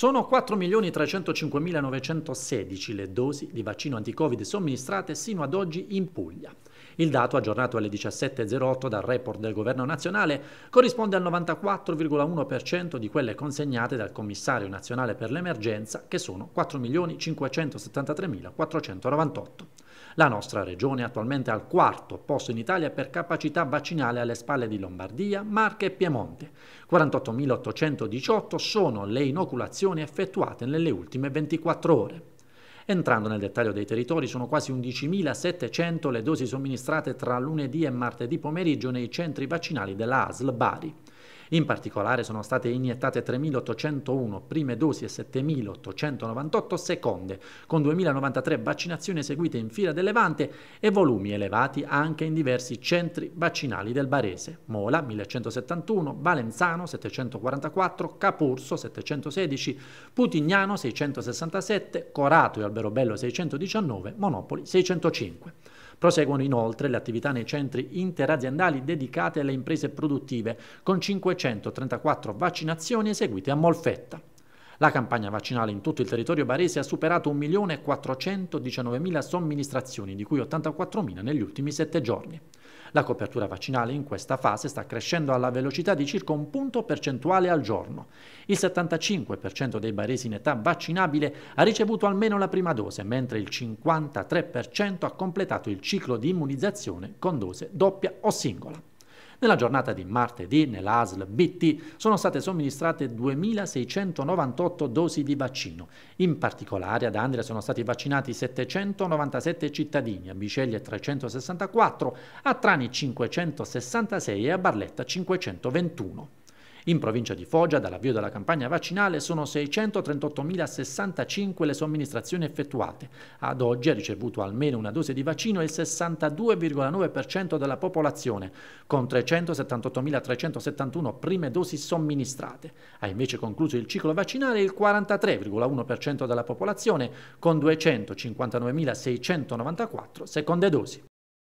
Sono 4.305.916 le dosi di vaccino anti-Covid somministrate sino ad oggi in Puglia. Il dato, aggiornato alle 17.08 dal report del Governo nazionale, corrisponde al 94,1% di quelle consegnate dal Commissario nazionale per l'emergenza, che sono 4.573.498. La nostra regione è attualmente al quarto posto in Italia per capacità vaccinale alle spalle di Lombardia, Marche e Piemonte. 48.818 sono le inoculazioni effettuate nelle ultime 24 ore. Entrando nel dettaglio dei territori, sono quasi 11.700 le dosi somministrate tra lunedì e martedì pomeriggio nei centri vaccinali della ASL Bari. In particolare sono state iniettate 3.801 prime dosi e 7.898 seconde, con 2.093 vaccinazioni eseguite in fila del Levante e volumi elevati anche in diversi centri vaccinali del Barese, Mola 1171, Valenzano 744, Capurso 716, Putignano 667, Corato e Alberobello 619, Monopoli 605. Proseguono inoltre le attività nei centri interaziendali dedicati alle imprese produttive, con 534 vaccinazioni eseguite a Molfetta. La campagna vaccinale in tutto il territorio barese ha superato 1.419.000 somministrazioni, di cui 84.000 negli ultimi sette giorni. La copertura vaccinale in questa fase sta crescendo alla velocità di circa un punto percentuale al giorno. Il 75% dei baresi in età vaccinabile ha ricevuto almeno la prima dose, mentre il 53% ha completato il ciclo di immunizzazione con dose doppia o singola. Nella giornata di martedì, nell'ASL BT, sono state somministrate 2.698 dosi di vaccino. In particolare ad Andria sono stati vaccinati 797 cittadini, a Biceglie 364, a Trani 566 e a Barletta 521. In provincia di Foggia, dall'avvio della campagna vaccinale, sono 638.065 le somministrazioni effettuate. Ad oggi ha ricevuto almeno una dose di vaccino il 62,9% della popolazione, con 378.371 prime dosi somministrate. Ha invece concluso il ciclo vaccinale il 43,1% della popolazione, con 259.694 seconde dosi.